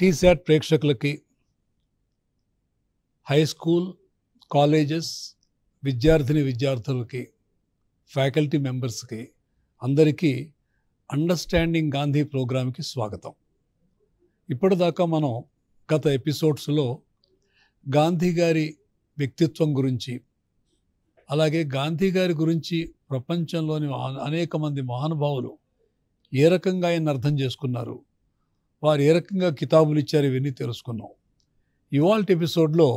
టీశాట్ ప్రేక్షకులకి high school colleges విద్యార్థిని విద్యార్థులకి ఫ్యాకల్టీ మెంబర్స్కి అందరికీ అండర్స్టాండింగ్ గాంధీ ప్రోగ్రామ్కి స్వాగతం ఇప్పటిదాకా మనం గత ఎపిసోడ్స్లో గాంధీ గారి వ్యక్తిత్వం గురించి అలాగే గాంధీ గారి గురించి ప్రపంచంలోని అనేక మంది మహానుభావులు ఏ రకంగా ఆయన అర్థం చేసుకున్నారు వారు ఏ రకంగా కితాబులు ఇచ్చారు ఇవన్నీ తెలుసుకున్నాం ఇవాళ ఎపిసోడ్లో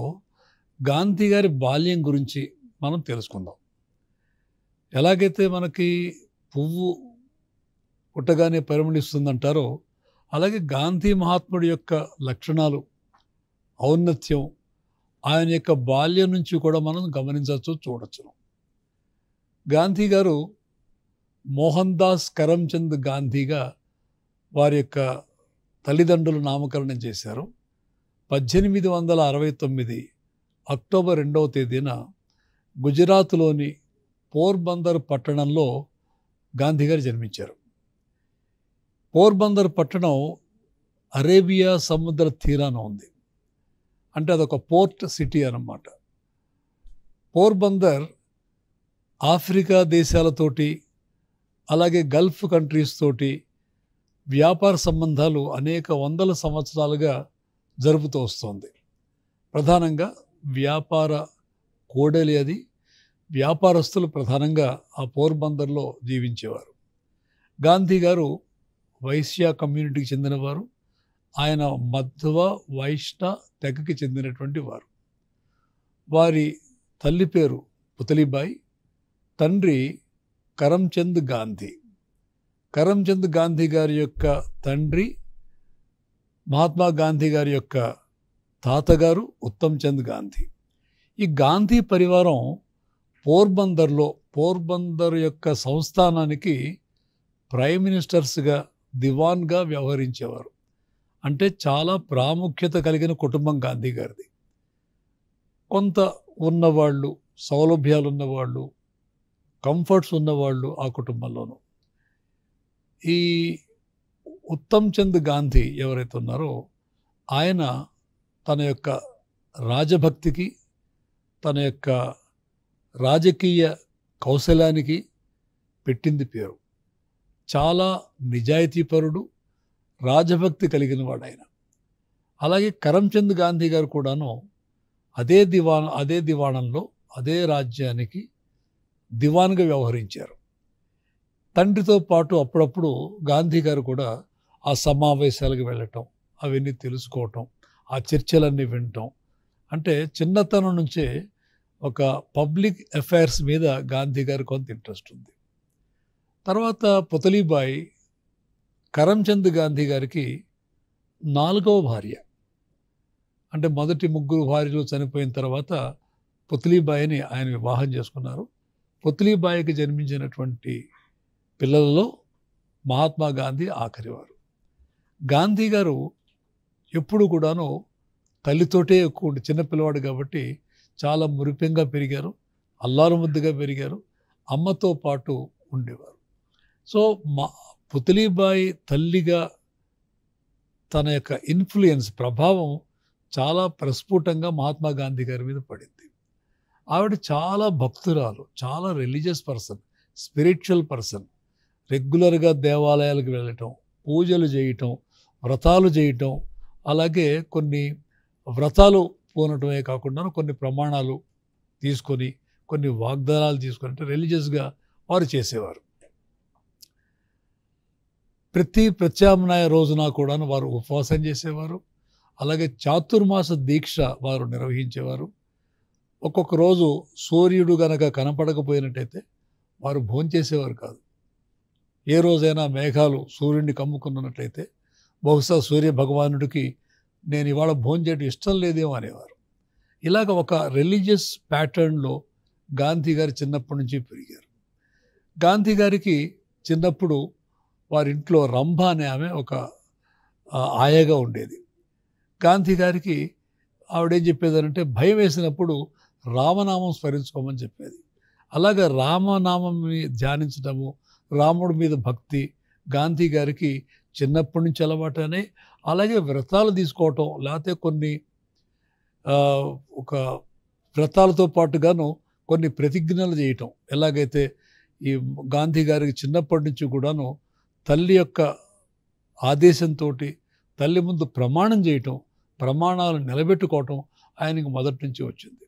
గాంధీ గారి బాల్యం గురించి మనం తెలుసుకుందాం ఎలాగైతే మనకి పువ్వు పుట్టగానే పరిమణిస్తుందంటారో అలాగే గాంధీ మహాత్ముడి యొక్క లక్షణాలు ఔన్నత్యం ఆయన యొక్క బాల్యం నుంచి కూడా మనం గమనించవచ్చు చూడవచ్చు గాంధీ గారు మోహన్ దాస్ కరమ్చంద్ గాంధీగా వారి యొక్క తల్లిదండ్రులు నామకరణం చేశారు పద్దెనిమిది వందల అరవై తొమ్మిది అక్టోబర్ రెండవ తేదీన గుజరాత్లోని పోర్బందర్ పట్టణంలో గాంధీగారు జన్మించారు పోర్బందర్ పట్టణం అరేబియా సముద్ర తీరాన ఉంది అంటే అదొక పోర్ట్ సిటీ అన్నమాట పోర్బందర్ ఆఫ్రికా దేశాలతోటి అలాగే గల్ఫ్ కంట్రీస్ తోటి వ్యాపార సంబంధాలు అనేక వందల సంవత్సరాలుగా జరుపుతూ వస్తోంది ప్రధానంగా వ్యాపార కోడలి అది వ్యాపారస్తులు ప్రధానంగా ఆ పోర్బందర్లో జీవించేవారు గాంధీ గారు వైశ్య కమ్యూనిటీకి చెందినవారు ఆయన మధ్వ వైష్ణ తెగకి చెందినటువంటి వారు వారి తల్లి పేరు పుతలిబాయి తండ్రి కరంచంద్ గాంధీ కరమ్చంద్ గాంధీ గారి యొక్క తండ్రి మహాత్మా గాంధీ గారి యొక్క తాతగారు ఉత్తమ్ చంద్ గాంధీ ఈ గాంధీ పరివారం పోర్బందర్లో పోర్బందర్ యొక్క సంస్థానానికి ప్రైమ్ మినిస్టర్స్గా దివాన్గా వ్యవహరించేవారు అంటే చాలా ప్రాముఖ్యత కలిగిన కుటుంబం గాంధీ గారిది కొంత ఉన్నవాళ్ళు సౌలభ్యాలు ఉన్నవాళ్ళు కంఫర్ట్స్ ఉన్నవాళ్ళు ఆ కుటుంబంలోనూ ఈ ఉత్తమ్ చంద్ గాంధీ ఎవరైతే ఉన్నారో ఆయన తన యొక్క రాజభక్తికి తన యొక్క రాజకీయ కౌశలానికి పెట్టింది పేరు చాలా నిజాయితీపరుడు రాజభక్తి కలిగిన వాడు ఆయన అలాగే కరంచంద్ గాంధీ గారు కూడాను అదే దివాన్ అదే దివాణంలో అదే రాజ్యానికి దివాన్గా వ్యవహరించారు తండ్రితో పాటు అప్పుడప్పుడు గాంధీ గారు కూడా ఆ సమావేశాలకు వెళ్ళటం అవన్నీ తెలుసుకోవటం ఆ చర్చలన్నీ వినటం అంటే చిన్నతనం నుంచే ఒక పబ్లిక్ అఫైర్స్ మీద గాంధీ గారు కొంత ఇంట్రెస్ట్ ఉంది తర్వాత పుతలీబాయి కరమ్చంద్ గాంధీ గారికి నాలుగవ భార్య అంటే మొదటి ముగ్గురు భార్యలు చనిపోయిన తర్వాత పుతలీబాయిని ఆయన వివాహం చేసుకున్నారు పుతలీబాయికి జన్మించినటువంటి పిల్లలలో మహాత్మా గాంధీ ఆఖరివారు గాంధీ గారు ఎప్పుడు కూడాను తల్లితోటే ఎక్కువ చిన్న పిల్లవాడు కాబట్టి చాలా మురిపెంగా పెరిగారు అల్లారు ముద్దుగా పెరిగారు అమ్మతో పాటు ఉండేవారు సో మా పుతలీబాయి తల్లిగా తన యొక్క ఇన్ఫ్లుయెన్స్ ప్రభావం చాలా ప్రస్ఫుటంగా మహాత్మా గాంధీ గారి మీద పడింది ఆవిడ చాలా భక్తురాలు చాలా రిలీజియస్ పర్సన్ స్పిరిచువల్ పర్సన్ రెగ్యులర్గా దేవాలయాలకు వెళ్ళటం పూజలు చేయటం వ్రతాలు చేయటం అలాగే కొన్ని వ్రతాలు పోనటమే కాకుండా కొన్ని ప్రమాణాలు తీసుకొని కొన్ని వాగ్దానాలు తీసుకొని అంటే రిలీజియస్గా వారు చేసేవారు ప్రతి ప్రత్యామ్నాయ రోజున కూడా వారు ఉపవాసం చేసేవారు అలాగే చాతుర్మాస దీక్ష వారు నిర్వహించేవారు ఒక్కొక్క రోజు సూర్యుడు గనక కనపడకపోయినట్టయితే వారు భోంచేసేవారు కాదు ఏ రోజైనా మేఘాలు సూర్యుడిని కమ్ముకున్నట్లయితే బహుశా సూర్య భగవానుడికి నేను ఇవాళ భోజనం చేయడం ఇష్టం లేదేమో అనేవారు ఇలాగ ఒక రిలీజియస్ ప్యాటర్న్లో గాంధీ గారు చిన్నప్పటి నుంచి పెరిగారు గాంధీ గారికి చిన్నప్పుడు వారింట్లో రంభ అనే ఆమె ఒక ఆయగా ఉండేది గాంధీ గారికి ఆవిడేం చెప్పేదనంటే భయం వేసినప్పుడు రామనామం స్మరించుకోమని చెప్పేది అలాగే రామనామం ధ్యానించడము రాముడి మీద భక్తి గాంధీ గారికి చిన్నప్పటి నుంచి అలవాటనే అలాగే వ్రతాలు తీసుకోవటం లేకపోతే కొన్ని ఒక వ్రతాలతో పాటుగాను కొన్ని ప్రతిజ్ఞలు చేయటం ఎలాగైతే ఈ గాంధీ గారికి చిన్నప్పటి నుంచి కూడాను తల్లి యొక్క ఆదేశంతో తల్లి ముందు ప్రమాణం చేయటం ప్రమాణాలు నిలబెట్టుకోవటం ఆయనకు మొదటి నుంచి వచ్చింది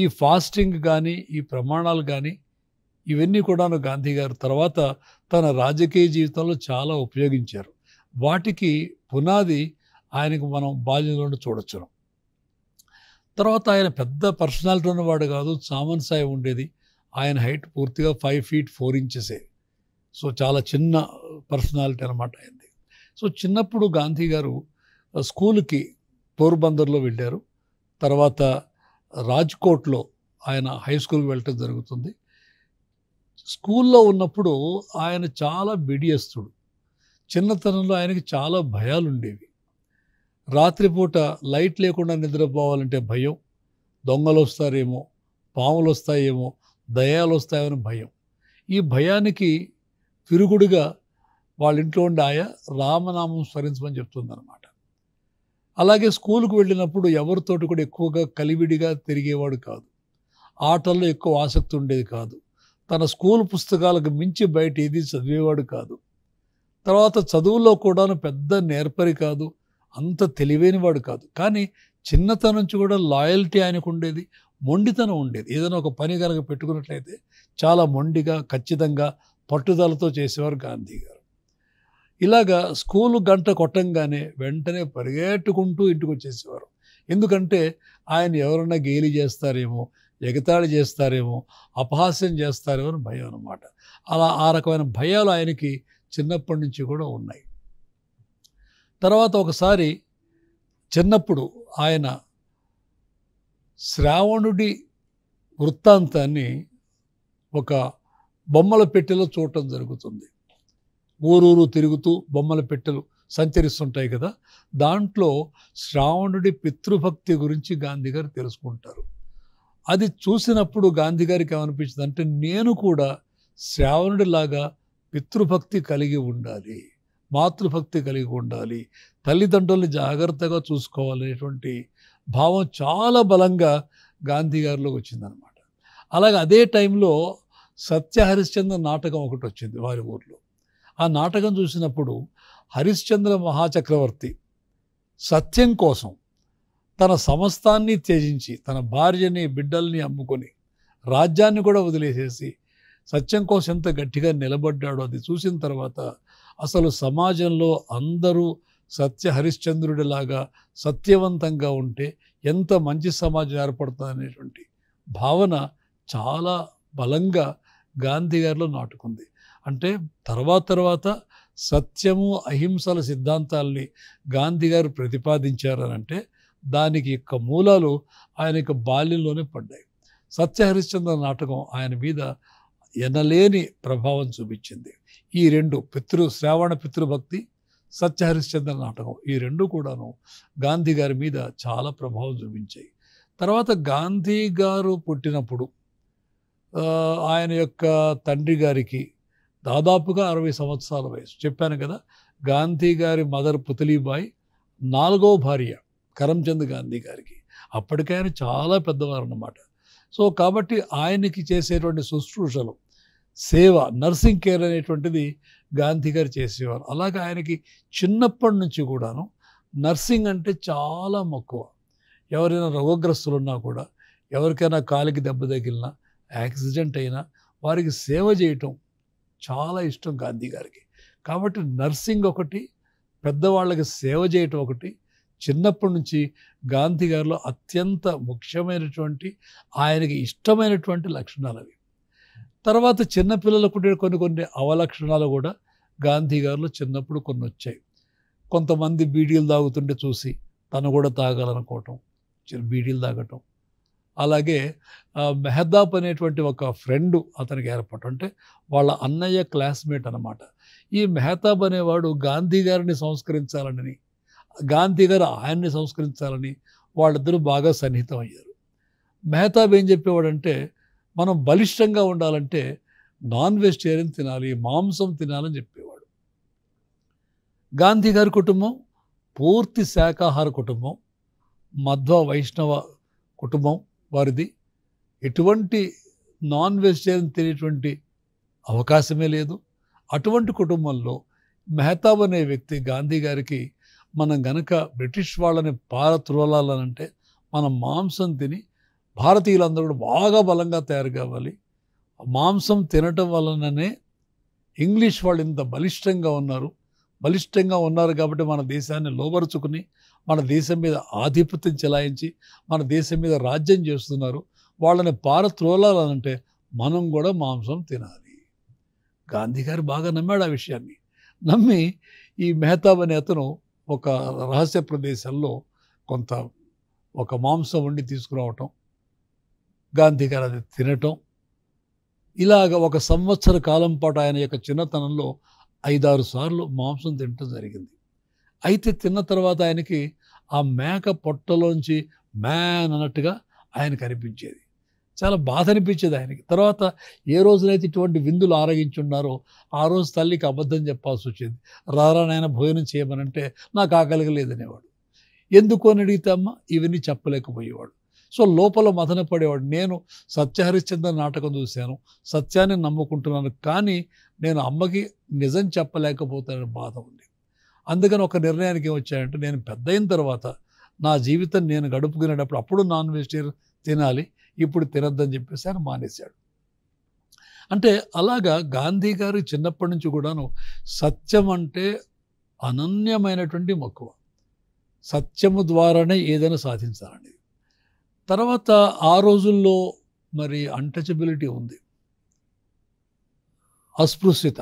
ఈ ఫాస్టింగ్ కానీ ఈ ప్రమాణాలు కానీ ఇవన్నీ కూడాను గాంధీ గారు తర్వాత తన రాజకీయ జీవితంలో చాలా ఉపయోగించారు వాటికి పునాది ఆయనకు మనం బాల్యంలో చూడొచ్చును తర్వాత ఆయన పెద్ద పర్సనాలిటీ ఉన్నవాడు కాదు సామన్ సాయి ఉండేది ఆయన హైట్ పూర్తిగా ఫైవ్ ఫీట్ ఫోర్ ఇంచెసే సో చాలా చిన్న పర్సనాలిటీ అనమాట అయింది సో చిన్నప్పుడు గాంధీ గారు స్కూల్కి పోర్బందర్లో వెళ్ళారు తర్వాత రాజ్కోట్లో ఆయన హై స్కూల్కి వెళ్ళటం జరుగుతుంది స్కూల్లో ఉన్నప్పుడు ఆయన చాలా బిడియస్తుడు చిన్నతనంలో ఆయనకి చాలా భయాలు ఉండేవి రాత్రిపూట లైట్ లేకుండా నిద్రపోవాలంటే భయం దొంగలు వస్తారేమో పాములు వస్తాయేమో దయాలు వస్తాయని భయం ఈ భయానికి తిరుగుడుగా వాళ్ళ ఇంట్లో ఉండి ఆయ రామనామం స్మరించమని చెప్తుందనమాట అలాగే స్కూల్కి వెళ్ళినప్పుడు ఎవరితోటి కూడా ఎక్కువగా కలివిడిగా తిరిగేవాడు కాదు ఆటల్లో ఎక్కువ ఆసక్తి ఉండేది కాదు తన స్కూల్ పుస్తకాలకు మించి బయట ఏది చదివేవాడు కాదు తర్వాత చదువులో కూడాను పెద్ద నేర్పరి కాదు అంత తెలివైనవాడు కాదు కానీ చిన్నతనం నుంచి కూడా లాయల్టీ ఆయనకు ఉండేది మొండితనం ఉండేది ఏదైనా ఒక పని కనుక పెట్టుకున్నట్లయితే చాలా మొండిగా ఖచ్చితంగా పట్టుదలతో చేసేవారు గాంధీ గారు ఇలాగా స్కూలు గంట కొట్టంగానే వెంటనే పరిగెట్టుకుంటూ ఇంటికి వచ్చేసేవారు ఎందుకంటే ఆయన ఎవరన్నా గేలి చేస్తారేమో ఎగతాళి చేస్తారేమో అపహాస్యం చేస్తారేమో అని భయం అనమాట అలా ఆ రకమైన భయాలు ఆయనకి చిన్నప్పటి నుంచి కూడా ఉన్నాయి తర్వాత ఒకసారి చిన్నప్పుడు ఆయన శ్రావణుడి వృత్తాంతాన్ని ఒక బొమ్మల పెట్టెలో చూడటం జరుగుతుంది ఊరూరు తిరుగుతూ బొమ్మల పెట్టెలు సంచరిస్తుంటాయి కదా దాంట్లో శ్రావణుడి పితృభక్తి గురించి గాంధీ గారు తెలుసుకుంటారు అది చూసినప్పుడు గాంధీ గారికి ఏమనిపించింది అంటే నేను కూడా శ్రావణుడిలాగా పితృభక్తి కలిగి ఉండాలి మాతృభక్తి కలిగి ఉండాలి తల్లిదండ్రుల్ని జాగ్రత్తగా చూసుకోవాలనేటువంటి భావం చాలా బలంగా గాంధీ గారిలోకి వచ్చిందనమాట అలాగే అదే టైంలో సత్య హరిశ్చంద్ర నాటకం ఒకటి వచ్చింది వారి ఊర్లో ఆ నాటకం చూసినప్పుడు హరిశ్చంద్ర మహాచక్రవర్తి సత్యం కోసం తన సమస్తాన్ని త్యజించి తన భార్యని బిడ్డల్ని అమ్ముకొని రాజ్యాన్ని కూడా వదిలేసేసి సత్యం కోసం ఎంత గట్టిగా నిలబడ్డాడో అది చూసిన తర్వాత అసలు సమాజంలో అందరూ సత్య హరిశ్చంద్రుడిలాగా సత్యవంతంగా ఉంటే ఎంత మంచి సమాజం ఏర్పడుతుంది అనేటువంటి భావన చాలా బలంగా గాంధీ గారిలో నాటుకుంది అంటే తర్వాత తర్వాత సత్యము అహింసల సిద్ధాంతాల్ని గాంధీ గారు ప్రతిపాదించారనంటే దానికి యొక్క మూలాలు ఆయన యొక్క బాల్యంలోనే పడ్డాయి సత్యహరిశ్చంద్ర నాటకం ఆయన మీద ఎనలేని ప్రభావం చూపించింది ఈ రెండు పితృ శ్రావణ పితృభక్తి సత్యహరిశ్చంద్ర నాటకం ఈ రెండు కూడాను గాంధీ గారి మీద చాలా ప్రభావం చూపించాయి తర్వాత గాంధీ గారు పుట్టినప్పుడు ఆయన యొక్క తండ్రి గారికి దాదాపుగా అరవై సంవత్సరాల వయసు చెప్పాను కదా గాంధీ గారి మదర్ పుతలీబాయి నాలుగో భార్య కరమ్చంద్ గాంధీ గారికి అప్పటికైనా చాలా పెద్దవారు అన్నమాట సో కాబట్టి ఆయనకి చేసేటువంటి శుశ్రూషలు సేవ నర్సింగ్ కేర్ అనేటువంటిది గాంధీ గారు చేసేవారు అలాగే ఆయనకి చిన్నప్పటి నుంచి కూడాను నర్సింగ్ అంటే చాలా మక్కువ ఎవరైనా రోగగ్రస్తులున్నా కూడా ఎవరికైనా కాలికి దెబ్బ తగిలినా యాక్సిడెంట్ అయినా వారికి సేవ చేయటం చాలా ఇష్టం గాంధీ గారికి కాబట్టి నర్సింగ్ ఒకటి పెద్దవాళ్ళకి సేవ చేయటం ఒకటి చిన్నప్పటి నుంచి గాంధీ గారిలో అత్యంత ముఖ్యమైనటువంటి ఆయనకి ఇష్టమైనటువంటి లక్షణాలు అవి తర్వాత చిన్నపిల్లలకు కొన్ని కొన్ని అవలక్షణాలు కూడా గాంధీ గారిలో చిన్నప్పుడు కొన్ని వచ్చాయి కొంతమంది బీడీలు తాగుతుంటే చూసి తను కూడా తాగాలనుకోవటం బీడీలు తాగటం అలాగే మెహదాబ్ అనేటువంటి ఒక ఫ్రెండు అతనికి ఏర్పడటం అంటే వాళ్ళ అన్నయ్య క్లాస్మేట్ అనమాట ఈ మెహతాబ్ అనేవాడు గాంధీ గారిని సంస్కరించాలని గాంధీ గారు ఆయన్ని సంస్కరించాలని వాళ్ళిద్దరూ బాగా సన్నిహితం అయ్యారు మెహతాబ్ ఏం చెప్పేవాడంటే మనం బలిష్టంగా ఉండాలంటే నాన్ వెజిటేరియన్ తినాలి మాంసం తినాలని చెప్పేవాడు గాంధీ గారి కుటుంబం పూర్తి శాఖాహార కుటుంబం మధ్వ వైష్ణవ కుటుంబం వారిది ఎటువంటి నాన్ వెజిటేరియన్ తినేటువంటి అవకాశమే లేదు అటువంటి కుటుంబంలో మెహతాబ్ అనే వ్యక్తి గాంధీ గారికి మనం గనక బ్రిటిష్ వాళ్ళని పారత్రోలాలనంటే మనం మాంసం తిని భారతీయులందరూ కూడా బాగా బలంగా తయారు కావాలి మాంసం తినటం వలననే ఇంగ్లీష్ వాళ్ళు ఇంత బలిష్టంగా ఉన్నారు బలిష్టంగా ఉన్నారు కాబట్టి మన దేశాన్ని లోబరుచుకుని మన దేశం మీద ఆధిపత్యం చెలాయించి మన దేశం మీద రాజ్యం చేస్తున్నారు వాళ్ళని పారత్రోలాలనంటే మనం కూడా మాంసం తినాలి గాంధీ గారు బాగా నమ్మాడు ఆ విషయాన్ని నమ్మి ఈ మెహతాబ్ అనే అతను ఒక రహస్య ప్రదేశంలో కొంత ఒక మాంసం వండి తీసుకురావటం గాంధీ గారు అది తినటం ఇలాగ ఒక సంవత్సర కాలం పాటు ఆయన యొక్క చిన్నతనంలో ఐదారు సార్లు మాంసం తినటం జరిగింది అయితే తిన్న తర్వాత ఆయనకి ఆ మేక పొట్టలోంచి మ్యాన్ అన్నట్టుగా ఆయనకు అనిపించేది చాలా బాధ అనిపించేది ఆయనకి తర్వాత ఏ రోజునైతే ఇటువంటి విందులు ఆరగించున్నారో ఆ రోజు తల్లికి అబద్ధం చెప్పాల్సి వచ్చేది రారానైనా భోజనం చేయమనంటే నాకు ఆకలిగలేదనేవాడు లేదనేవాడు ఎందుకు అని అడిగితే అమ్మ ఇవన్నీ చెప్పలేకపోయేవాడు సో లోపల మదన పడేవాడు నేను సత్యహరిశ్చంద్ర నాటకం చూశాను సత్యాన్ని నమ్ముకుంటున్నాను కానీ నేను అమ్మకి నిజం చెప్పలేకపోతానని బాధ ఉంది అందుకని ఒక నిర్ణయానికి ఏం వచ్చాయంటే నేను పెద్ద అయిన తర్వాత నా జీవితం నేను గడుపుకునేటప్పుడు అప్పుడు నాన్ వెజిటేరియన్ తినాలి ఇప్పుడు తినద్దని చెప్పేసి ఆయన మానేశాడు అంటే అలాగా గాంధీ గారు చిన్నప్పటి నుంచి కూడాను సత్యం అంటే అనన్యమైనటువంటి మక్కువ సత్యము ద్వారానే ఏదైనా సాధించాలనేది తర్వాత ఆ రోజుల్లో మరి అంటచబిలిటీ ఉంది అస్పృశ్యత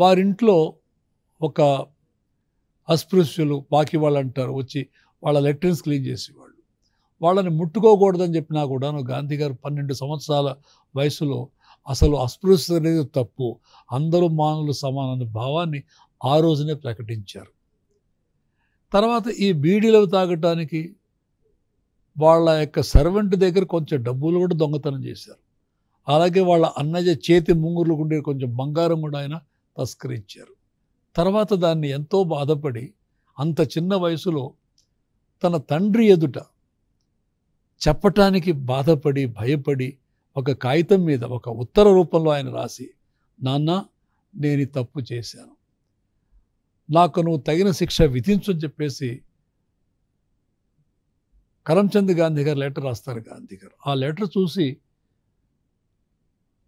వారింట్లో ఒక అస్పృశ్యులు బాకీ వాళ్ళు అంటారు వచ్చి వాళ్ళ లెట్రిన్స్ క్లీన్ చేసేవాళ్ళు వాళ్ళని ముట్టుకోకూడదని చెప్పినా కూడాను గాంధీ గారు పన్నెండు సంవత్సరాల వయసులో అసలు అస్పృశ్యత అనేది తప్పు అందరూ మానవులు సమానమైన భావాన్ని ఆ రోజునే ప్రకటించారు తర్వాత ఈ బీడీలు తాగటానికి వాళ్ళ యొక్క సర్వెంట్ దగ్గర కొంచెం డబ్బులు కూడా దొంగతనం చేశారు అలాగే వాళ్ళ అన్నయ్య చేతి ముంగురులు ఉండే కొంచెం బంగారం కూడా ఆయన తస్కరించారు తర్వాత దాన్ని ఎంతో బాధపడి అంత చిన్న వయసులో తన తండ్రి ఎదుట చెప్పటానికి బాధపడి భయపడి ఒక కాగితం మీద ఒక ఉత్తర రూపంలో ఆయన రాసి నాన్న నేను తప్పు చేశాను నాకు నువ్వు తగిన శిక్ష విధించు అని చెప్పేసి కరమ్చంద్ గాంధీ గారు లెటర్ రాస్తారు గాంధీ గారు ఆ లెటర్ చూసి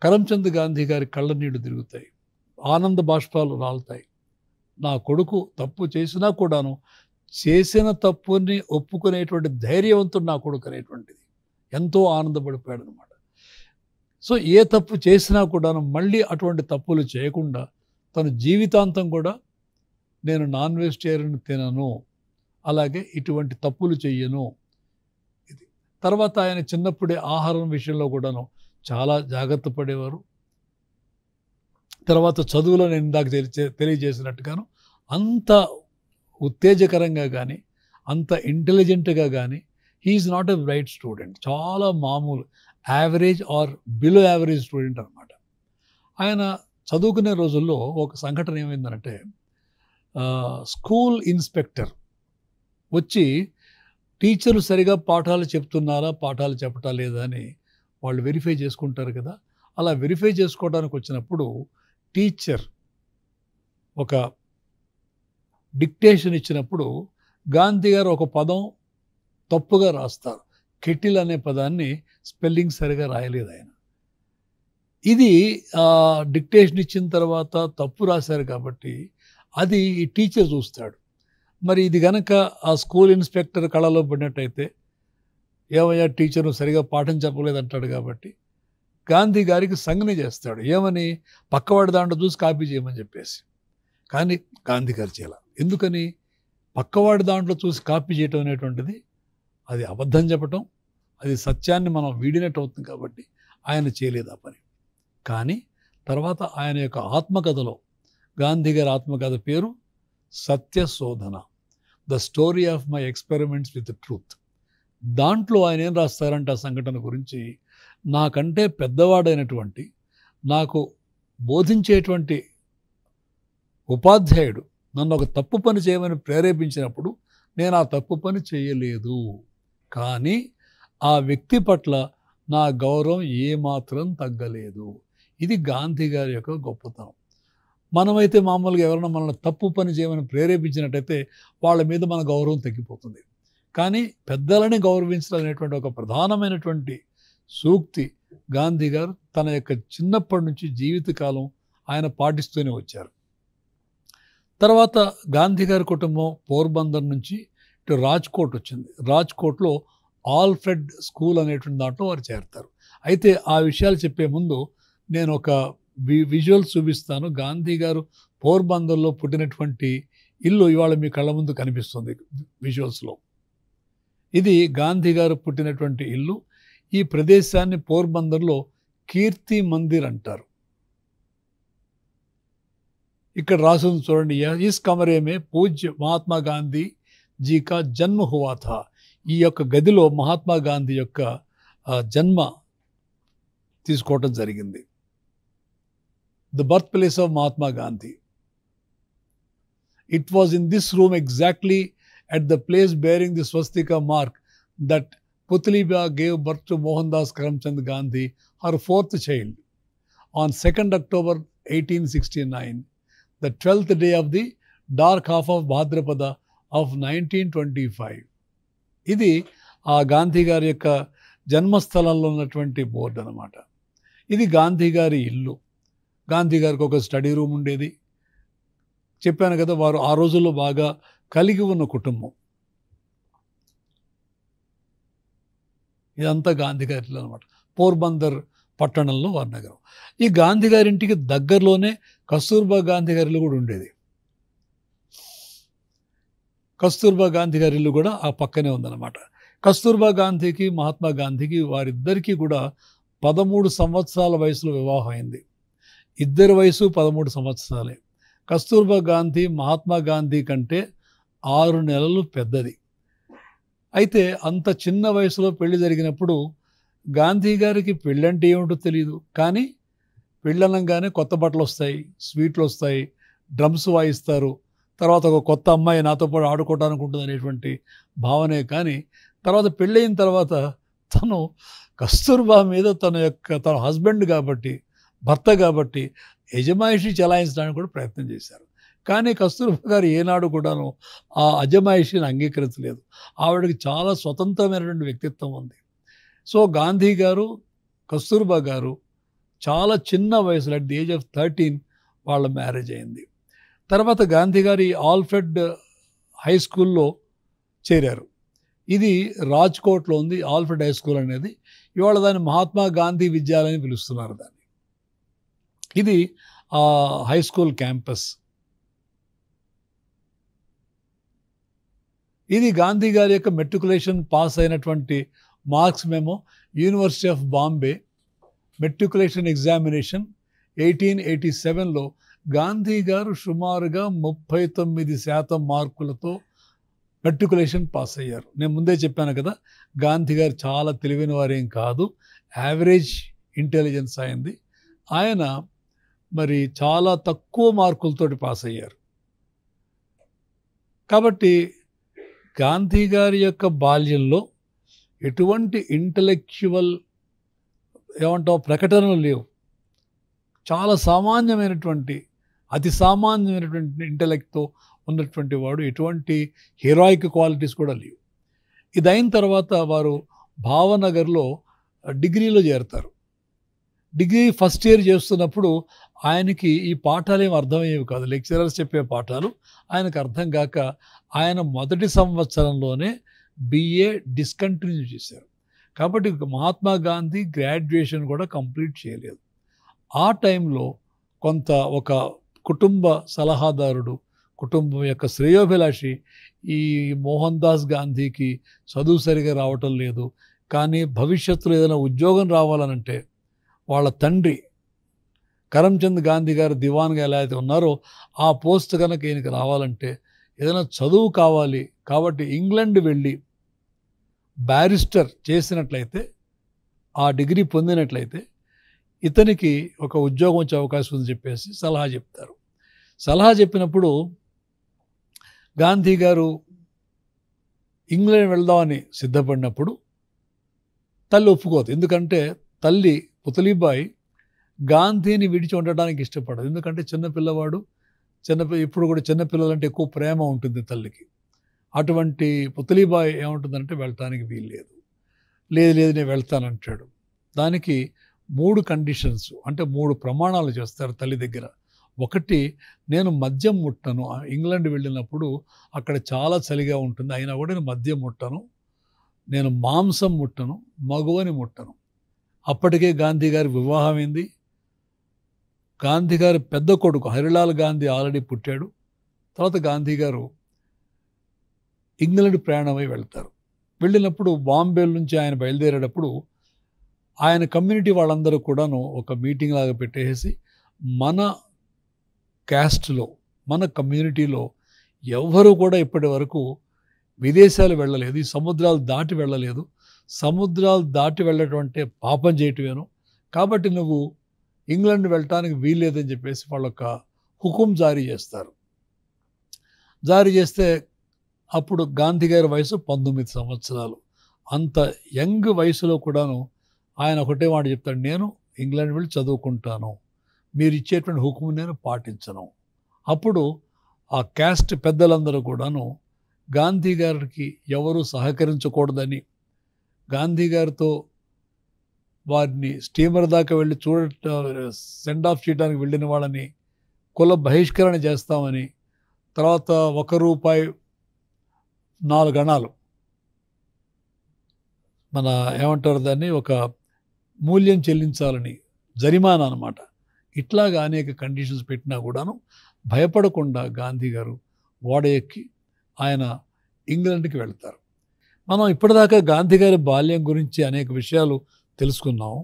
కరమ్చంద్ గాంధీ గారి కళ్ళ నీళ్లు తిరుగుతాయి ఆనంద బాష్పాలు రాలుతాయి నా కొడుకు తప్పు చేసినా కూడాను చేసిన తప్పుని ఒప్పుకునేటువంటి ధైర్యవంతుడు నా కొడుకు అనేటువంటిది ఎంతో ఆనందపడిపోయాడు అనమాట సో ఏ తప్పు చేసినా కూడా మళ్ళీ అటువంటి తప్పులు చేయకుండా తన జీవితాంతం కూడా నేను నాన్ వెజిటేరియన్ తినను అలాగే ఇటువంటి తప్పులు చెయ్యను ఇది తర్వాత ఆయన చిన్నప్పుడే ఆహారం విషయంలో కూడాను చాలా జాగ్రత్త పడేవారు తర్వాత చదువులో నేను ఇందాక తెలియజేసినట్టుగాను అంత ఉత్తేజకరంగా కానీ అంత ఇంటెలిజెంట్గా కానీ he is not a bright student చాలా మామూలు average or below average student అనమాట ఆయన చదువుకునే రోజుల్లో ఒక సంఘటన ఏమైందంటే స్కూల్ ఇన్స్పెక్టర్ వచ్చి టీచర్లు సరిగా పాఠాలు చెప్తున్నారా పాఠాలు చెప్పటా లేదా అని వాళ్ళు వెరిఫై చేసుకుంటారు కదా అలా వెరిఫై చేసుకోవడానికి వచ్చినప్పుడు టీచర్ ఒక డిక్టేషన్ ఇచ్చినప్పుడు గాంధీ గారు ఒక పదం తప్పుగా రాస్తారు కెటిల్ అనే పదాన్ని స్పెల్లింగ్ సరిగా రాయలేదు ఆయన ఇది డిక్టేషన్ ఇచ్చిన తర్వాత తప్పు రాశారు కాబట్టి అది ఈ టీచర్ చూస్తాడు మరి ఇది గనక ఆ స్కూల్ ఇన్స్పెక్టర్ కళలో పడినట్టయితే ఏమయ్యా టీచర్ సరిగా పాఠం చెప్పలేదంటాడు కాబట్టి గాంధీ గారికి సంజ్ఞ చేస్తాడు ఏమని పక్కవాడి దాంట్లో చూసి కాపీ చేయమని చెప్పేసి కానీ గాంధీ గారు చేయాల ఎందుకని పక్కవాడి దాంట్లో చూసి కాపీ చేయటం అనేటువంటిది అది అబద్ధం చెప్పటం అది సత్యాన్ని మనం వీడినట్టు అవుతుంది కాబట్టి ఆయన చేయలేదు ఆ పని కానీ తర్వాత ఆయన యొక్క ఆత్మకథలో గాంధీ గారి ఆత్మకథ పేరు Satya Shodhana the story of my experiments with truth దాంట్లో ఆయన ఏం రాస్తారంటే ఆ సంఘటన గురించి నాకంటే పెద్దవాడైనటువంటి నాకు బోధించేటువంటి ఉపాధ్యాయుడు నన్ను ఒక తప్పు పని చేయమని ప్రేరేపించినప్పుడు నేను ఆ తప్పు పని చేయలేదు కానీ ఆ వ్యక్తి పట్ల నా గౌరవం ఏమాత్రం తగ్గలేదు ఇది గాంధీ గారి యొక్క గొప్పతనం మనమైతే మామూలుగా ఎవరైనా మనల్ని తప్పు పని చేయమని ప్రేరేపించినట్టయితే వాళ్ళ మీద మన గౌరవం తగ్గిపోతుంది కానీ పెద్దలని గౌరవించడం అనేటువంటి ఒక ప్రధానమైనటువంటి సూక్తి గాంధీ గారు తన యొక్క చిన్నప్పటి నుంచి జీవితకాలం ఆయన పాటిస్తూనే వచ్చారు తర్వాత గాంధీ గారి కుటుంబం పోర్బందర్ నుంచి ఇటు రాజ్కోట్ వచ్చింది రాజ్కోట్లో ఆల్ఫ్రెడ్ స్కూల్ అనేటువంటి దాంట్లో వారు చేరతారు అయితే ఆ విషయాలు చెప్పే ముందు నేను ఒక వి విజువల్ చూపిస్తాను గాంధీ గారు పోర్బందర్లో పుట్టినటువంటి ఇల్లు ఇవాళ మీ కళ్ళ ముందు కనిపిస్తుంది విజువల్స్లో ఇది గాంధీ గారు పుట్టినటువంటి ఇల్లు ఈ ప్రదేశాన్ని పోర్బందర్లో కీర్తి మందిర్ అంటారు इकड़ रास चूँ इस कमरे में पूज्य महात्मा गांधी जी का जन्म हुआ था यह गो महात्मा गांधी या जन्म तीस जी birth place of Mahatma Gandhi it was in this room exactly at the place bearing the swastika mark that Putliba gave birth to Mohandas Karamchand Gandhi her fourth child on second October 1869 the 12th day of the dark half of Bhadrapada of nineteen twenty five ఇది ఆ గాంధీ గారి యొక్క జన్మస్థలంలో ఉన్నటువంటి board అనమాట ఇది గాంధీ గారి ఇల్లు గాంధీ గారికి ఒక స్టడీ రూమ్ ఉండేది చెప్పాను కదా వారు ఆ రోజుల్లో బాగా కలిగి ఉన్న కుటుంబం ఇదంతా గాంధీ గారి ఇల్లు అనమాట పోర్బందర్ పట్టణంలో వారి ఈ గాంధీ గారింటికి దగ్గరలోనే కస్తూర్బా గాంధీ గారి ఇల్లు కూడా ఉండేది కస్తూర్బా గాంధీ గారి ఇల్లు కూడా ఆ పక్కనే ఉందన్నమాట కస్తూర్బా గాంధీకి మహాత్మా గాంధీకి వారిద్దరికీ కూడా పదమూడు సంవత్సరాల వయసులో వివాహం అయింది ఇద్దరి వయసు పదమూడు సంవత్సరాలే కస్తూర్బా గాంధీ మహాత్మా గాంధీ కంటే ఆరు నెలలు పెద్దది అయితే అంత చిన్న వయసులో పెళ్లి జరిగినప్పుడు గాంధీ గారికి పెళ్ళంటే ఏమిటో తెలియదు కానీ పెళ్ళనంగానే కొత్త బట్టలు వస్తాయి స్వీట్లు వస్తాయి డ్రమ్స్ వాయిస్తారు తర్వాత ఒక కొత్త అమ్మాయి నాతో పాటు ఆడుకోవడానికి ఉంటుంది అనేటువంటి భావనే కానీ తర్వాత పెళ్ళయిన తర్వాత తను కస్తూర్బా మీద తన యొక్క తన హస్బెండ్ కాబట్టి భర్త కాబట్టి యజమాయిషి చలాయించడానికి కూడా ప్రయత్నం చేశారు కానీ కస్తూర్బా గారు ఏనాడు కూడాను ఆ అజమాయిషిని అంగీకరించలేదు ఆవిడకి చాలా స్వతంత్రమైనటువంటి వ్యక్తిత్వం ఉంది సో గాంధీ గారు కస్తూర్బా గారు చాలా చిన్న వయసులో at the age of thirteen వాళ్ళ మ్యారేజ్ అయింది తర్వాత గాంధీ గారి ఆల్ఫ్రెడ్ హై స్కూల్లో చేరారు ఇది రాజ్కోట్లో ఉంది ఆల్ఫ్రెడ్ హై స్కూల్ అనేది ఇవాళ దాన్ని మహాత్మా గాంధీ విద్యాలయం పిలుస్తున్నారు దాన్ని ఇది హై స్కూల్ క్యాంపస్ ఇది గాంధీ గారి యొక్క మెట్రికులేషన్ పాస్ అయినటువంటి మార్క్స్ మేము university of Bombay matriculation examination eighteen eighty సెవెన్లో గాంధీ గారు సుమారుగా ముప్పై తొమ్మిది శాతం మార్కులతో మెట్రికులేషన్ పాస్ అయ్యారు నేను ముందే చెప్పాను కదా గాంధీ గారు చాలా తెలివైన వారేం కాదు యావరేజ్ ఇంటెలిజెన్స్ అయింది ఆయన మరి చాలా తక్కువ మార్కులతోటి పాస్ అయ్యారు కాబట్టి గాంధీ గారి యొక్క బాల్యంలో ఎటువంటి ఇంటలెక్చువల్ ఏమంటావు ప్రకటనలు లేవు చాలా సామాన్యమైనటువంటి అతి సామాన్యమైనటువంటి ఇంటలెక్ట్తో ఉన్నటువంటి వాడు ఎటువంటి హీరోయిక్ క్వాలిటీస్ కూడా లేవు ఇది అయిన తర్వాత వారు భావనగర్లో డిగ్రీలో చేరతారు డిగ్రీ ఫస్ట్ ఇయర్ చేస్తున్నప్పుడు ఆయనకి ఈ పాఠాలు ఏమి అర్థమయ్యేవి కాదు లెక్చరర్స్ చెప్పే పాఠాలు ఆయనకు అర్థం కాక ఆయన మొదటి సంవత్సరంలోనే బిఏ డిస్కంటిన్యూ చేశారు కాబట్టి మహాత్మా గాంధీ గ్రాడ్యుయేషన్ కూడా కంప్లీట్ చేయలేదు ఆ టైంలో కొంత ఒక కుటుంబ సలహాదారుడు కుటుంబం యొక్క శ్రేయోభిలాషి ఈ మోహన్ దాస్ గాంధీకి చదువు సరిగా రావటం లేదు కానీ భవిష్యత్తులో ఏదైనా ఉద్యోగం రావాలనంటే వాళ్ళ తండ్రి కరమ్చంద్ గాంధీ గారు దివాన్గా ఎలా అయితే ఉన్నారో ఆ పోస్ట్ కనుక ఈయనకి రావాలంటే ఏదైనా చదువు కావాలి కాబట్టి ఇంగ్లండ్ వెళ్ళి బ్యారిస్టర్ చేసినట్లయితే ఆ డిగ్రీ పొందినట్లయితే ఇతనికి ఒక ఉద్యోగం వచ్చే అవకాశం ఉంది చెప్పేసి సలహా చెప్తారు సలహా చెప్పినప్పుడు గాంధీ గారు ఇంగ్లాండ్ వెళ్దామని సిద్ధపడినప్పుడు తల్లి ఒప్పుకోదు ఎందుకంటే తల్లి పుతలీబాయి గాంధీని విడిచి ఉండడానికి ఇష్టపడదు ఎందుకంటే చిన్నపిల్లవాడు చిన్న ఇప్పుడు కూడా చిన్నపిల్లలంటే ఎక్కువ ప్రేమ ఉంటుంది తల్లికి అటువంటి పుతలీబాయ్ ఏముంటుందంటే వెళ్ళటానికి వీలు లేదు లేదు లేదు నేను వెళ్తానంటాడు దానికి మూడు కండిషన్స్ అంటే మూడు ప్రమాణాలు చేస్తారు తల్లి దగ్గర ఒకటి నేను మద్యం ముట్టను ఇంగ్లాండ్ వెళ్ళినప్పుడు అక్కడ చాలా చలిగా ఉంటుంది అయినా కూడా నేను మద్యం ముట్టను నేను మాంసం ముట్టను మగువని ముట్టను అప్పటికే గాంధీ గారి వివాహమైంది గాంధీ గారి పెద్ద కొడుకు హరిలాల్ గాంధీ ఆల్రెడీ పుట్టాడు తర్వాత గాంధీ గారు ఇంగ్లండ్ ప్రయాణమై వెళ్తారు వెళ్ళినప్పుడు బాంబే నుంచి ఆయన బయలుదేరేటప్పుడు ఆయన కమ్యూనిటీ వాళ్ళందరూ కూడాను ఒక మీటింగ్ లాగా పెట్టేసి మన క్యాస్ట్లో మన కమ్యూనిటీలో ఎవ్వరూ కూడా ఇప్పటి వరకు విదేశాలు వెళ్ళలేదు ఈ సముద్రాలు దాటి వెళ్ళలేదు సముద్రాలు దాటి వెళ్ళటం అంటే పాపం చేయటమేను కాబట్టి నువ్వు ఇంగ్లాండ్ వెళ్ళటానికి వీల్లేదని చెప్పేసి ఒక హుకుం జారీ చేస్తారు జారీ చేస్తే అప్పుడు గాంధీ గారి వయసు పంతొమ్మిది సంవత్సరాలు అంత యంగ్ వయసులో కూడాను ఆయన ఒకటే మాట చెప్తాడు నేను ఇంగ్లాండ్ వెళ్ళి చదువుకుంటాను మీరు ఇచ్చేటువంటి హుకుం నేను పాటించను అప్పుడు ఆ క్యాస్ట్ పెద్దలందరూ కూడాను గాంధీ గారికి ఎవరు సహకరించకూడదని గాంధీ గారితో వారిని స్టీమర్ దాకా వెళ్ళి చూడ సెండ్ ఆఫ్ చేయడానికి వెళ్ళిన వాళ్ళని కుల బహిష్కరణ చేస్తామని తర్వాత ఒక రూపాయి నాలుగు అణాలు మన ఏమంటారు దాన్ని ఒక మూల్యం చెల్లించాలని జరిమానా అనమాట ఇట్లాగా అనేక కండిషన్స్ పెట్టినా కూడాను భయపడకుండా గాంధీ గారు ఓడ ఎక్కి ఆయన ఇంగ్లాండ్కి వెళ్తారు మనం ఇప్పటిదాకా గాంధీ గారి బాల్యం గురించి అనేక విషయాలు తెలుసుకున్నాం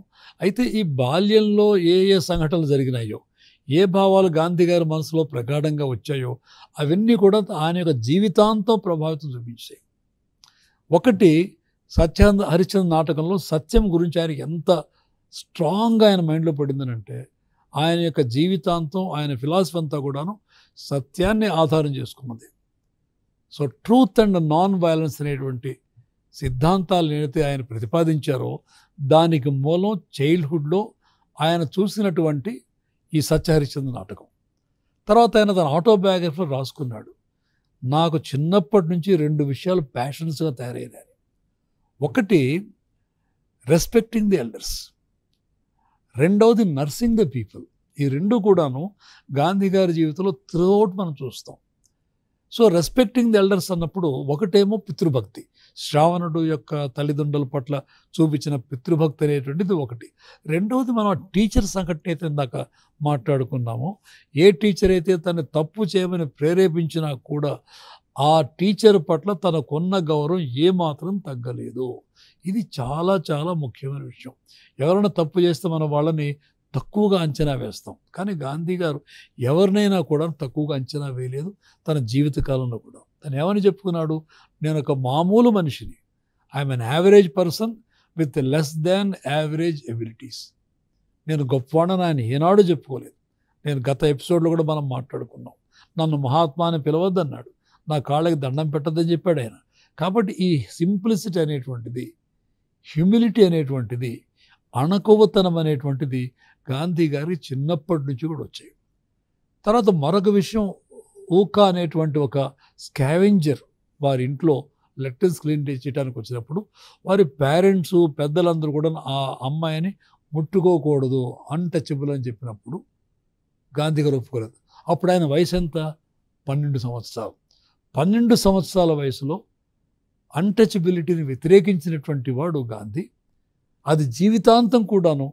అయితే ఈ బాల్యంలో ఏ ఏ సంఘటనలు జరిగినాయో ఏ భావాలు గాంధీ గారి మనసులో ప్రగాఢంగా వచ్చాయో అవన్నీ కూడా ఆయన యొక్క జీవితాంతం ప్రభావితం చూపించాయి ఒకటి సత్యాంద హరిచంద్ర నాటకంలో సత్యం గురించి ఆయనకి ఎంత స్ట్రాంగ్గా ఆయన మైండ్లో పడిందనంటే ఆయన యొక్క జీవితాంతం ఆయన ఫిలాసఫీ అంతా కూడాను సత్యాన్ని ఆధారం చేసుకున్నది so truth and non violence అనేటువంటి సిద్ధాంతాలు ఏదైతే ఆయన ప్రతిపాదించారో దానికి మూలం చైల్డ్హుడ్లో ఆయన చూసినటువంటి ఈ సత్యహరిశ్చంద్ర నాటకం తర్వాత ఆయన తన ఆటోబయోగ్రఫీలో రాసుకున్నాడు నాకు చిన్నప్పటి నుంచి రెండు విషయాలు ప్యాషన్స్గా తయారయ్యాయి ఒకటి రెస్పెక్టింగ్ ది ఎల్డర్స్ రెండవది నర్సింగ్ ద పీపుల్ ఈ రెండు కూడాను గాంధీ గారి జీవితంలో త్రూఅవుట్ మనం చూస్తాం సో రెస్పెక్టింగ్ ది ఎల్డర్స్ అన్నప్పుడు ఒకటేమో పితృభక్తి శ్రావణుడు యొక్క తల్లిదండ్రుల పట్ల చూపించిన పితృభక్తి అనేటువంటిది ఒకటి రెండవది మనం టీచర్ సంఘటన అయితే ఇందాక మాట్లాడుకున్నామో ఏ టీచర్ అయితే తను తప్పు చేయమని ప్రేరేపించినా కూడా ఆ టీచర్ పట్ల తనకున్న గౌరవం ఏమాత్రం తగ్గలేదు ఇది చాలా చాలా ముఖ్యమైన విషయం ఎవరైనా తప్పు చేస్తే మనం వాళ్ళని తక్కువగా అంచనా వేస్తాం కానీ గాంధీ గారు ఎవరినైనా కూడా తక్కువగా అంచనా వేయలేదు తన జీవితకాలంలో కూడా తను ఏమని చెప్పుకున్నాడు నేను ఒక మామూలు మనిషిని I'm an average person with less than average abilities నేను గొప్పవాడని ఆయన ఏనాడు చెప్పుకోలేదు నేను గత ఎపిసోడ్లో కూడా మనం మాట్లాడుకున్నాం నన్ను మహాత్మా అని పిలవద్దన్నాడు నా కాళ్ళకి దండం పెట్టద్దని చెప్పాడు ఆయన కాబట్టి ఈ సింప్లిసిటీ అనేటువంటిది హ్యూమిలిటీ అనేటువంటిది అణకువతనం అనేటువంటిది గాంధీ గారి చిన్నప్పటి నుంచి కూడా వచ్చాయి తర్వాత మరొక విషయం ఊకా అనేటువంటి ఒక స్కావెంజర్ వారి ఇంట్లో లెటర్స్ క్లీన్ చేయడానికి వచ్చినప్పుడు వారి పేరెంట్స్ పెద్దలందరూ కూడా ఆ అమ్మాయిని ముట్టుకోకూడదు అన్టచబుల్ అని చెప్పినప్పుడు గాంధీ గారు ఒప్పుకోలేదు అప్పుడు ఆయన వయసు ఎంత పన్నెండు సంవత్సరాలు పన్నెండు సంవత్సరాల వయసులో అన్టచబిలిటీని వ్యతిరేకించినటువంటి వాడు గాంధీ అది జీవితాంతం కూడాను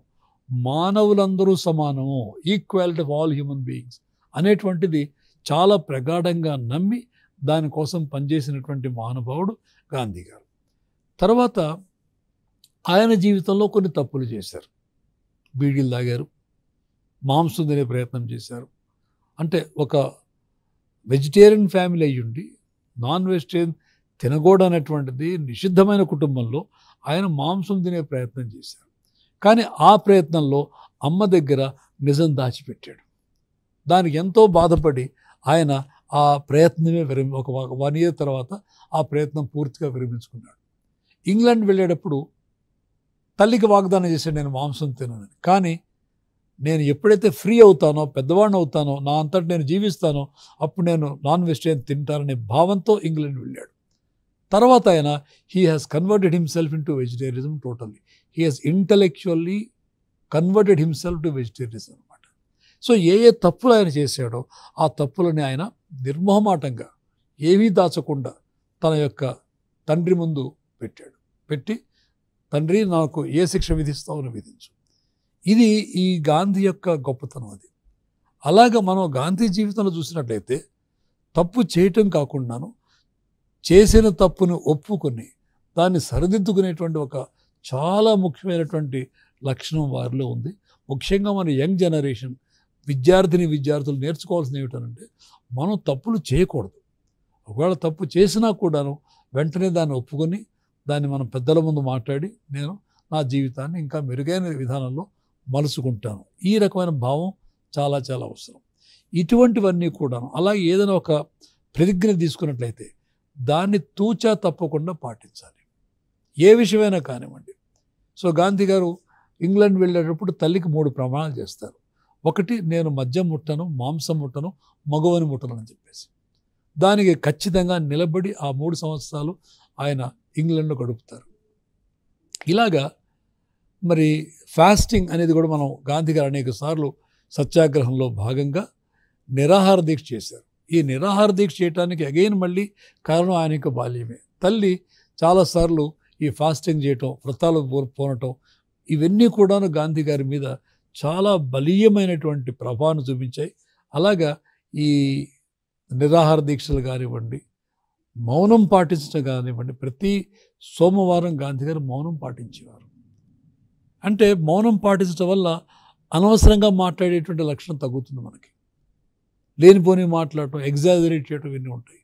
మానవులందరూ సమానము equality of all human beings అనేటువంటిది చాలా ప్రగాఢంగా నమ్మి దానికోసం పనిచేసినటువంటి మహానుభావుడు గాంధీ గారు తర్వాత ఆయన జీవితంలో కొన్ని తప్పులు చేశారు బీడీలు తాగారు మాంసం తినే ప్రయత్నం చేశారు అంటే ఒక వెజిటేరియన్ ఫ్యామిలీ అయ్యుండి నాన్ వెజిటేరియన్ తినకూడనటువంటిది నిషిద్ధమైన కుటుంబంలో ఆయన మాంసం తినే ప్రయత్నం చేశారు కానీ ఆ ప్రయత్నంలో అమ్మ దగ్గర నిజం దాచిపెట్టాడు దానికి ఎంతో బాధపడి ఆయన ఆ ప్రయత్నమే విరమి ఒక వన్ ఇయర్ తర్వాత ఆ ప్రయత్నం పూర్తిగా విరమించుకున్నాడు ఇంగ్లాండ్ వెళ్ళేటప్పుడు తల్లికి వాగ్దానం చేశాడు నేను మాంసం తిననని కానీ నేను ఎప్పుడైతే ఫ్రీ అవుతానో పెద్దవాడిని అవుతానో నా అంతటి నేను జీవిస్తానో అప్పుడు నేను నాన్ వెజిటేరియన్ తింటాననే భావంతో ఇంగ్లాండ్ వెళ్ళాడు తర్వాత ఆయన he has converted himself into vegetarianism totally he has intellectually converted himself to vegetarians అనమాట సో ఏ ఏ తప్పులు ఆయన చేశాడో ఆ తప్పులని ఆయన నిర్మోహమాటంగా ఏమీ దాచకుండా తన యొక్క తండ్రి ముందు పెట్టాడు పెట్టి తండ్రి నాకు ఏ శిక్ష విధిస్తావని విధించు ఇది ఈ గాంధీ యొక్క గొప్పతనం అది అలాగ మనం గాంధీ జీవితంలో చూసినట్లయితే తప్పు చేయటం కాకుండాను చేసిన తప్పును ఒప్పుకొని దాన్ని సరిదిద్దుకునేటువంటి ఒక చాలా ముఖ్యమైనటువంటి లక్షణం వారిలో ఉంది ముఖ్యంగా మన యంగ్ జనరేషన్ విద్యార్థిని విద్యార్థులు నేర్చుకోవాల్సింది ఏమిటనంటే మనం తప్పులు చేయకూడదు ఒకవేళ తప్పు చేసినా కూడాను వెంటనే దాన్ని ఒప్పుకొని దాన్ని మనం పెద్దల ముందు మాట్లాడి నేను నా జీవితాన్ని ఇంకా మెరుగైన విధానంలో మలుసుకుంటాను ఈ రకమైన భావం చాలా చాలా అవసరం ఇటువంటివన్నీ కూడాను అలాగే ఏదైనా ఒక ప్రతిజ్ఞ తీసుకున్నట్లయితే దాన్ని తూచా తప్పకుండా పాటించాలి ఏ విషయమైనా కానివ్వండి సో గాంధీ గారు ఇంగ్లాండ్ వెళ్ళేటప్పుడు తల్లికి మూడు ప్రమాణాలు చేస్తారు ఒకటి నేను మద్యం ముట్టను మాంసం ముట్టను మగవని ముట్టను అని చెప్పేసి దానికి ఖచ్చితంగా నిలబడి ఆ మూడు సంవత్సరాలు ఆయన ఇంగ్లాండ్లో గడుపుతారు ఇలాగా మరి ఫాస్టింగ్ అనేది కూడా మనం గాంధీ గారు అనేక సార్లు సత్యాగ్రహంలో భాగంగా నిరాహార దీక్ష చేశారు ఈ నిరాహార దీక్ష చేయడానికి అగైన్ మళ్ళీ కారణం ఆయన యొక్క బాల్యమే తల్లి చాలాసార్లు ఈ ఫాస్టింగ్ చేయటం వ్రతాలు పోనటం ఇవన్నీ కూడాను గాంధీ గారి మీద చాలా బలీయమైనటువంటి ప్రభావాన్ని చూపించాయి అలాగా ఈ నిరాహార దీక్షలు కానివ్వండి మౌనం పాటించడం కానివ్వండి ప్రతి సోమవారం గాంధీ గారు మౌనం పాటించేవారు అంటే మౌనం పాటించడం వల్ల అనవసరంగా మాట్లాడేటువంటి లక్షణం తగ్గుతుంది మనకి లేనిపోని మాట్లాడటం ఎగ్జాజరేట్ చేయడం ఇవన్నీ ఉంటాయి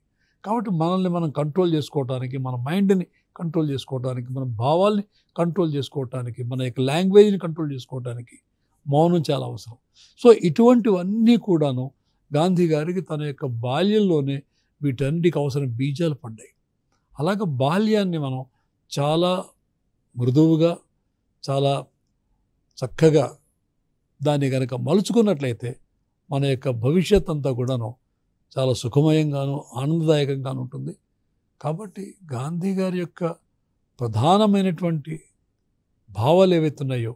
కాబట్టి మనల్ని మనం కంట్రోల్ చేసుకోవడానికి మన మైండ్ని కంట్రోల్ చేసుకోవడానికి మన భావాల్ని కంట్రోల్ చేసుకోవటానికి మన యొక్క లాంగ్వేజ్ని కంట్రోల్ చేసుకోవటానికి మౌనం చాలా అవసరం సో ఇటువంటివన్నీ కూడాను గాంధీ గారికి తన యొక్క బాల్యంలోనే వీటన్నిటికి అవసరం బీజాలు పడ్డాయి అలాగే బాల్యాన్ని మనం చాలా మృదువుగా చాలా చక్కగా దాన్ని కనుక మలుచుకున్నట్లయితే మన యొక్క భవిష్యత్ అంతా కూడాను చాలా సుఖమయంగాను ఆనందదాయకంగాను ఉంటుంది కాబట్టి గాంధీ గారి యొక్క ప్రధానమైనటువంటి భావాలు ఉన్నాయో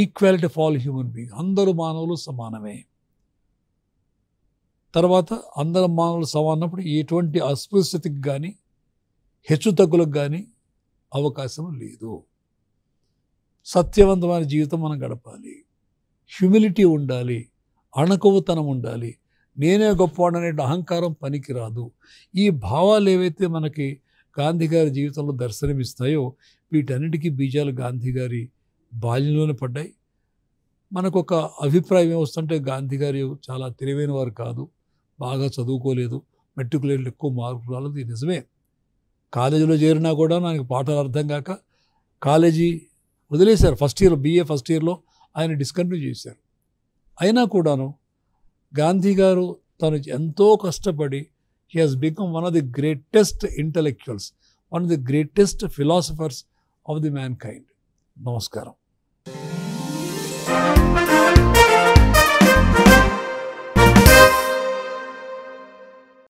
ఈక్వాలిటీ ఫాల్ హ్యూమన్ బీయింగ్ అందరూ మానవులు సమానమే తర్వాత అందరూ మానవులు సమానప్పుడు ఎటువంటి అస్పృశ్యతకి కానీ హెచ్చుతగ్గులకు కానీ అవకాశం లేదు సత్యవంతమైన జీవితం మనం గడపాలి హ్యూమిలిటీ ఉండాలి అణకువతనం ఉండాలి నేనే గొప్పవాడనే అహంకారం పనికిరాదు ఈ భావాలు ఏవైతే మనకి గాంధీ గారి జీవితంలో దర్శనమిస్తాయో వీటన్నిటికీ బీజాలు గాంధీ గారి బాల్యంలోనే పడ్డాయి మనకు ఒక అభిప్రాయం ఏమొస్తుంటే గాంధీ గారు చాలా తెలివైన వారు కాదు బాగా చదువుకోలేదు మెట్రికులేట్లు ఎక్కువ మార్పు రాలేదు ఇది నిజమే కాలేజీలో చేరినా కూడా నాకు పాఠాలు అర్థం కాక కాలేజీ వదిలేశారు ఫస్ట్ ఇయర్ బీఏ ఫస్ట్ ఇయర్లో ఆయన డిస్కంటిన్యూ చేశారు అయినా కూడాను గాంధీ గారు తను ఎంతో కష్టపడి he has become one of the greatest intellectuals one of the greatest philosophers of the mankind నమస్కారం